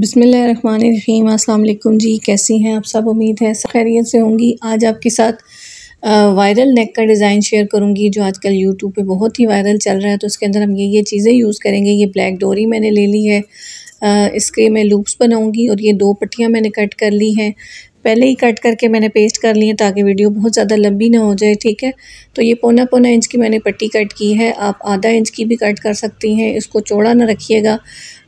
बिसमीम अल्लाम जी कैसी हैं आप सब उम्मीद है सब खैरियत से होंगी आज आपके साथ वायरल नेक का डिज़ाइन शेयर करूंगी जो आजकल यूट्यूब पे बहुत ही वायरल चल रहा है तो उसके अंदर हम ये ये चीज़ें यूज़ करेंगे ये ब्लैक डोरी मैंने ले ली है आ, इसके मैं लूप्स बनाऊंगी और ये दो पट्टियाँ मैंने कट कर ली हैं पहले ही कट करके मैंने पेस्ट कर ली है ताकि वीडियो बहुत ज़्यादा लंबी ना हो जाए ठीक है तो ये पौना पौना इंच की मैंने पट्टी कट की है आप आधा इंच की भी कट कर सकती हैं इसको चौड़ा ना रखिएगा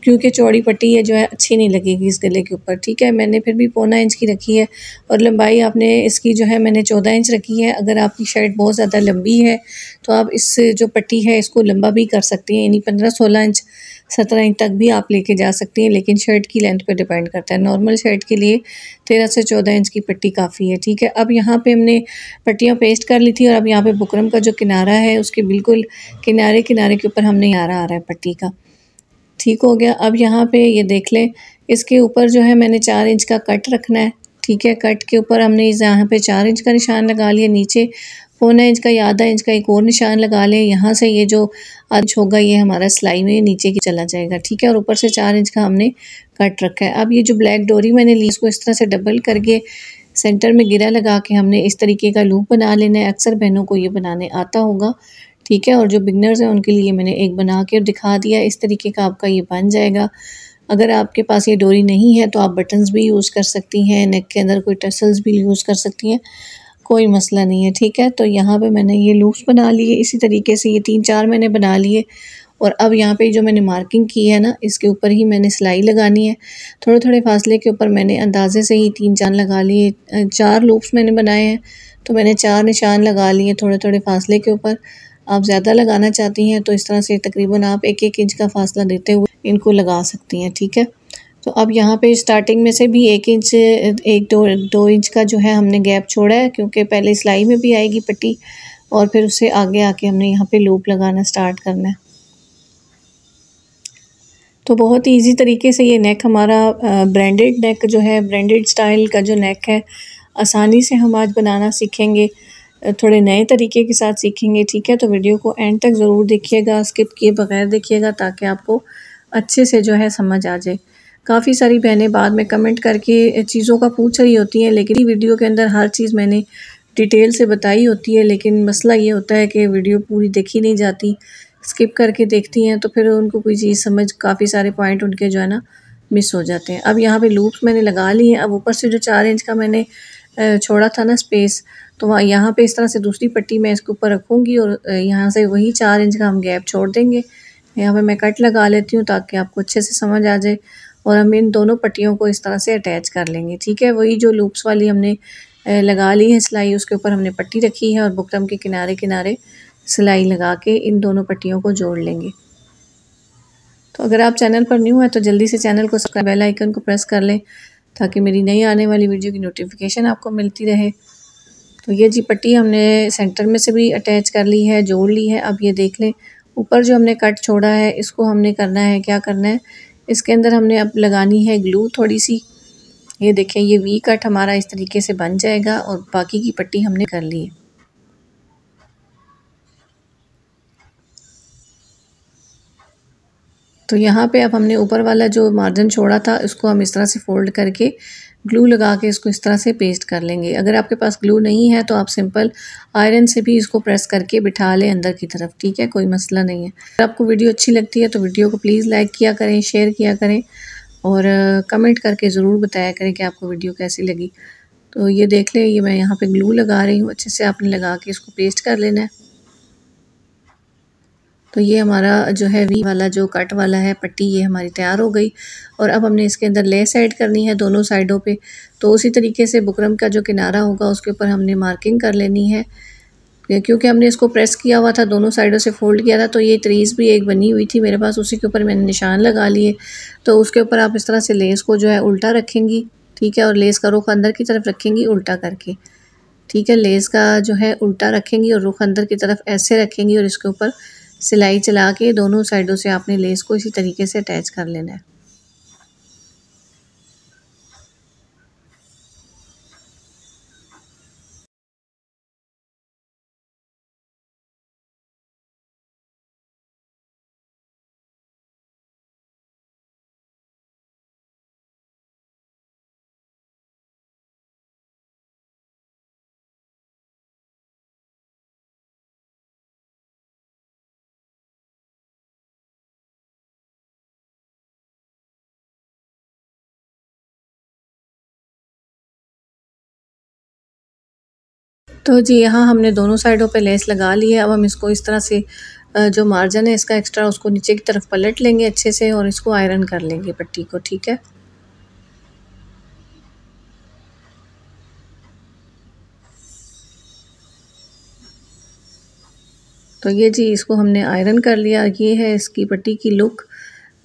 क्योंकि चौड़ी पट्टी है जो है अच्छी नहीं लगेगी इस गले के ऊपर ठीक है मैंने फिर भी पौना इंच की रखी है और लंबाई आपने इसकी जो है मैंने चौदह इंच रखी है अगर आपकी शर्ट बहुत ज़्यादा लंबी है तो आप इस जो पट्टी है इसको लंबा भी कर सकती हैं यानी पंद्रह सोलह इंच सत्रह इंच तक भी आप लेके जा सकती हैं लेकिन शर्ट की लेंथ पर डिपेंड करता है नॉर्मल शर्ट के लिए तेरह से चौदह इंच की पट्टी काफ़ी है ठीक है अब यहाँ पे हमने पट्टियाँ पेस्ट कर ली थी और अब यहाँ पे बुकरम का जो किनारा है उसके बिल्कुल किनारे किनारे के ऊपर हमने यारा आ रहा है पट्टी का ठीक हो गया अब यहाँ पे ये देख लें इसके ऊपर जो है मैंने चार इंच का कट रखना है ठीक है कट के ऊपर हमने यहाँ पे चार इंच का निशान लगा लिया नीचे पौना इंच का या आधा इंच का एक और निशान लगा लें यहाँ से ये जो अर्ज होगा ये हमारा सिलाई में नीचे की चला जाएगा ठीक है और ऊपर से चार इंच का हमने कट रखा है अब ये जो ब्लैक डोरी मैंने ली इसको इस तरह से डबल करके सेंटर में गिरा लगा के हमने इस तरीके का लूप बना लेना है अक्सर बहनों को ये बनाने आता होगा ठीक है और जो बिगनर्स हैं उनके लिए मैंने एक बना के दिखा दिया इस तरीके का आपका ये बन जाएगा अगर आपके पास ये डोरी नहीं है तो आप बटन्स भी यूज़ कर सकती हैं नेक के अंदर कोई टसल्स भी यूज़ कर सकती हैं कोई मसला नहीं है ठीक है तो यहाँ पे मैंने ये लूप्स बना लिए इसी तरीके से ये तीन चार मैंने बना लिए और अब यहाँ पे जो मैंने मार्किंग की है ना इसके ऊपर ही मैंने सिलाई लगानी है थोड़े थोड़े फासले के ऊपर मैंने अंदाजे से ही तीन चार लगा लिए चार लूप्स मैंने बनाए हैं तो मैंने चार निशान लगा लिए थोड़े थोड़े फासले के ऊपर आप ज़्यादा लगाना चाहती हैं तो इस तरह से तकरीबन आप एक एक इंच का फासला देते हुए इनको लगा सकती हैं ठीक है तो अब यहाँ पे स्टार्टिंग में से भी एक इंच एक दो दो इंच का जो है हमने गैप छोड़ा है क्योंकि पहले सिलाई में भी आएगी पट्टी और फिर उससे आगे आके हमने यहाँ पे लूप लगाना स्टार्ट करना है तो बहुत ही ईजी तरीके से ये नेक हमारा ब्रांडेड नेक जो है ब्रांडेड स्टाइल का जो नेक है आसानी से हम आज बनाना सीखेंगे थोड़े नए तरीके के साथ सीखेंगे ठीक है तो वीडियो को एंड तक ज़रूर देखिएगा स्किप किए बगैर देखिएगा ताकि आपको अच्छे से जो है समझ आ जाए काफ़ी सारी बहनें बाद में कमेंट करके चीज़ों का पूछ रही होती हैं लेकिन वीडियो के अंदर हर चीज़ मैंने डिटेल से बताई होती है लेकिन मसला ये होता है कि वीडियो पूरी देखी नहीं जाती स्किप करके देखती हैं तो फिर उनको कोई चीज़ समझ काफ़ी सारे पॉइंट उनके जो है ना मिस हो जाते हैं अब यहाँ पे लूप्स मैंने लगा ली हैं अब ऊपर से जो चार इंच का मैंने छोड़ा था ना स्पेस तो वहाँ यहाँ पर इस तरह से दूसरी पट्टी मैं इसके ऊपर रखूँगी और यहाँ से वही चार इंच का हम गैप छोड़ देंगे यहाँ पर मैं कट लगा लेती हूँ ताकि आपको अच्छे से समझ आ जाए और हम इन दोनों पट्टियों को इस तरह से अटैच कर लेंगे ठीक है वही जो लूप्स वाली हमने लगा ली है सिलाई उसके ऊपर हमने पट्टी रखी है और बुकरम के किनारे किनारे सिलाई लगा के इन दोनों पट्टियों को जोड़ लेंगे तो अगर आप चैनल पर न्यू हैं तो जल्दी से चैनल को सब्सक्राइब बेल आइकन को प्रेस कर लें ताकि मेरी नई आने वाली वीडियो की नोटिफिकेशन आपको मिलती रहे तो ये जी पट्टी हमने सेंटर में से भी अटैच कर ली है जोड़ ली है अब ये देख लें ऊपर जो हमने कट छोड़ा है इसको हमने करना है क्या करना है इसके अंदर हमने अब लगानी है ग्लू थोड़ी सी ये देखें ये वी कट हमारा इस तरीके से बन जाएगा और बाकी की पट्टी हमने कर ली है तो यहाँ पे अब हमने ऊपर वाला जो मार्जिन छोड़ा था इसको हम इस तरह से फोल्ड करके ग्लू लगा के इसको इस तरह से पेस्ट कर लेंगे अगर आपके पास ग्लू नहीं है तो आप सिंपल आयरन से भी इसको प्रेस करके बिठा लें अंदर की तरफ ठीक है कोई मसला नहीं है अगर आपको वीडियो अच्छी लगती है तो वीडियो को प्लीज़ लाइक किया करें शेयर किया करें और कमेंट करके ज़रूर बताया करें कि आपको वीडियो कैसी लगी तो ये देख लें ये मैं यहाँ पे ग्लू लगा रही हूँ अच्छे से आपने लगा के इसको पेस्ट कर लेना है तो ये हमारा जो है वी वाला जो कट वाला है पट्टी ये हमारी तैयार हो गई और अब हमने इसके अंदर लेस ऐड करनी है दोनों साइडों पे तो उसी तरीके से बुकरम का जो किनारा होगा उसके ऊपर हमने मार्किंग कर लेनी है क्योंकि हमने इसको प्रेस किया हुआ था दोनों साइडों से फोल्ड किया था तो ये ट्रीज़ भी एक बनी हुई थी मेरे पास उसी के ऊपर मैंने निशान लगा लिए तो उसके ऊपर आप इस तरह से लेस को जो है उल्टा रखेंगी ठीक है और लेस का रुख अंदर की तरफ रखेंगी उल्टा करके ठीक है लेस का जो है उल्टा रखेंगी और रुख अंदर की तरफ ऐसे रखेंगी और इसके ऊपर सिलाई चला के दोनों साइडों से आपने लेस को इसी तरीके से अटैच कर लेना है तो जी यहाँ हमने दोनों साइडों पे लेस लगा ली है अब हम इसको इस तरह से जो मार्जन है इसका एक्स्ट्रा उसको नीचे की तरफ पलट लेंगे अच्छे से और इसको आयरन कर लेंगे पट्टी को ठीक है तो ये जी इसको हमने आयरन कर लिया ये है इसकी पट्टी की लुक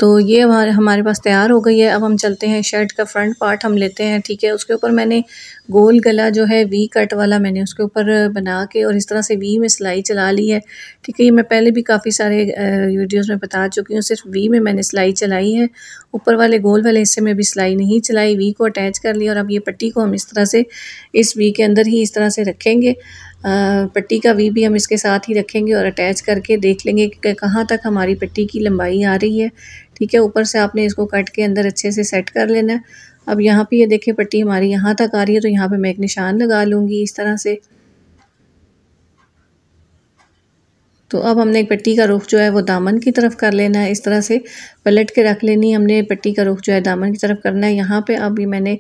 तो ये हमारे हमारे पास तैयार हो गई है अब हम चलते हैं शर्ट का फ्रंट पार्ट हम लेते हैं ठीक है उसके ऊपर मैंने गोल गला जो है वी कट वाला मैंने उसके ऊपर बना के और इस तरह से वी में सिलाई चला ली है ठीक है ये मैं पहले भी काफ़ी सारे वीडियोस में बता चुकी हूँ सिर्फ वी में मैंने सिलाई चलाई है ऊपर वाले गोल वाले हिस्से में भी सिलाई नहीं चलाई वी को अटैच कर लिया और अब ये पट्टी को हम इस तरह से इस वी के अंदर ही इस तरह से रखेंगे पट्टी का वी भी हम इसके साथ ही रखेंगे और अटैच करके देख लेंगे कि कहाँ तक हमारी पट्टी की लंबाई आ रही है ठीक है ऊपर से आपने इसको कट के अंदर अच्छे से सेट कर लेना है अब यहाँ पे ये यह देखिए पट्टी हमारी यहाँ तक आ रही है तो यहाँ पे मैं एक निशान लगा लूँगी इस तरह से तो अब हमने एक पट्टी का रुख जो है वो दामन की तरफ कर लेना है इस तरह से पलट के रख लेनी हमने पट्टी का रुख जो है दामन की तरफ करना है यहाँ पर अब मैंने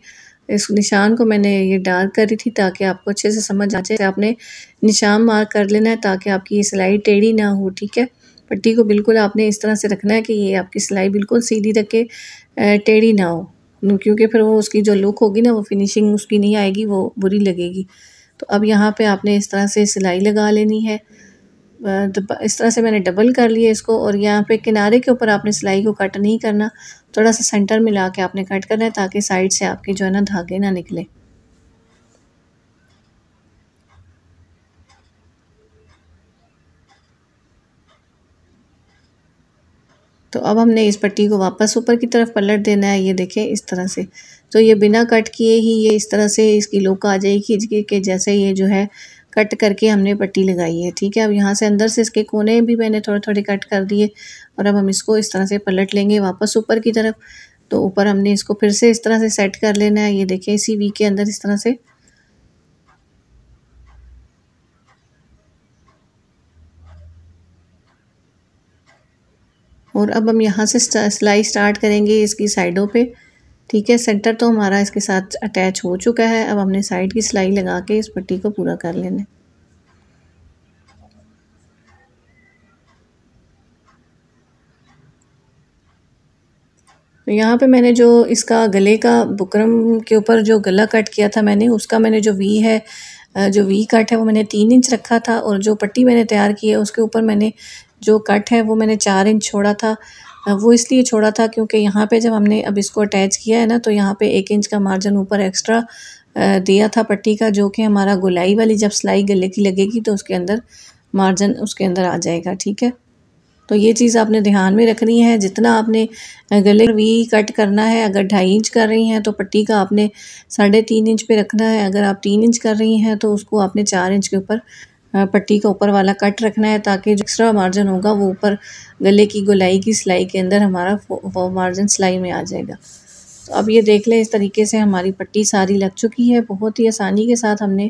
इस निशान को मैंने ये डार्क करी थी ताकि आपको अच्छे से समझ आ जाए आपने निशान मार्क कर लेना है ताकि आपकी ये सिलाई टेढ़ी ना हो ठीक है पट्टी को बिल्कुल आपने इस तरह से रखना है कि ये आपकी सिलाई बिल्कुल सीधी रखे टेढ़ी ना हो क्योंकि फिर वो उसकी जो लुक होगी ना वो फिनिशिंग उसकी नहीं आएगी वो बुरी लगेगी तो अब यहाँ पे आपने इस तरह से सिलाई लगा लेनी है इस तरह से मैंने डबल कर लिया इसको और यहाँ पे किनारे के ऊपर आपने सिलाई को कट नहीं करना थोड़ा सा सेंटर में ला के आपने कट करना है ताकि साइड से आपके जो है ना धागे ना निकले तो अब हमने इस पट्टी को वापस ऊपर की तरफ पलट देना है ये देखें इस तरह से तो ये बिना कट किए ही ये इस तरह से इसकी लोक आ जाएगी कि जैसे ये जो है कट करके हमने पट्टी लगाई है ठीक है अब यहाँ से अंदर से इसके कोने भी मैंने थोड़े थोड़े कट कर दिए और अब हम इसको इस तरह से पलट लेंगे वापस ऊपर की तरफ तो ऊपर हमने इसको फिर से इस तरह से सेट कर लेना है ये देखें इसी वी के अंदर इस तरह से और अब हम यहाँ से सिलाई स्टार्ट करेंगे इसकी साइडों पे ठीक है सेंटर तो हमारा इसके साथ अटैच हो चुका है अब हमने साइड की सिलाई लगा के इस पट्टी को पूरा कर लेना तो यहाँ पे मैंने जो इसका गले का बुकरम के ऊपर जो गला कट किया था मैंने उसका मैंने जो वी है जो वी कट है वो मैंने तीन इंच रखा था और जो पट्टी मैंने तैयार की है उसके ऊपर मैंने जो कट है वो मैंने चार इंच छोड़ा था हाँ, वो इसलिए छोड़ा था क्योंकि यहाँ पे जब हमने अब इसको अटैच किया है ना तो यहाँ पे एक इंच का मार्जिन ऊपर एक्स्ट्रा दिया था पट्टी का जो कि हमारा गुलाई वाली जब सिलाई गले की लगेगी तो उसके अंदर मार्जिन उसके अंदर आ जाएगा ठीक है तो ये चीज़ आपने ध्यान में रखनी है जितना आपने गले वी कट करना है अगर ढाई इंच कर रही हैं तो पट्टी का आपने साढ़े तीन इंच पे रखना है अगर आप तीन इंच कर रही हैं तो उसको आपने चार इंच के ऊपर पट्टी का ऊपर वाला कट रखना है ताकि जो एक्स्ट्रा मार्जिन होगा वो ऊपर गले की गुलाई की सिलाई के अंदर हमारा वो मार्जिन सिलाई में आ जाएगा तो अब ये देख लें इस तरीके से हमारी पट्टी सारी लग चुकी है बहुत ही आसानी के साथ हमने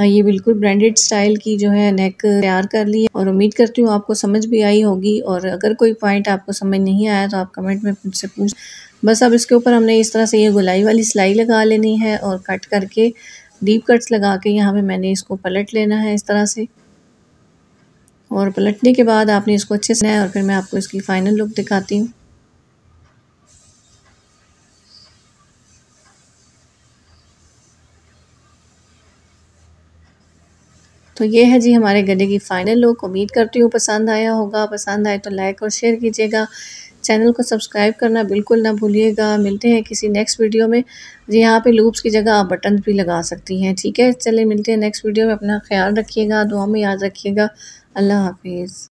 ये बिल्कुल ब्रांडेड स्टाइल की जो है नेक तैयार कर ली है और उम्मीद करती हूँ आपको समझ भी आई होगी और अगर कोई पॉइंट आपको समझ नहीं आया तो आप कमेंट में मुझसे पूछ बस अब इसके ऊपर हमने इस तरह से ये गुलाई वाली सिलाई लगा लेनी है और कट करके डीप कट्स लगा के यहाँ पे मैंने इसको पलट लेना है इस तरह से और पलटने के बाद आपने इसको अच्छे से और फिर मैं आपको इसकी फ़ाइनल लुक दिखाती हूँ तो ये है जी हमारे गले की फ़ाइनल लुक उम्मीद करती हूँ पसंद आया होगा पसंद आए तो लाइक और शेयर कीजिएगा चैनल को सब्सक्राइब करना बिल्कुल ना भूलिएगा मिलते हैं किसी नेक्स्ट वीडियो में यहाँ पे लूप्स की जगह आप बटन भी लगा सकती हैं ठीक है चले मिलते हैं नेक्स्ट वीडियो में अपना ख्याल रखिएगा दुआ में याद रखिएगा अल्लाह हाफिज़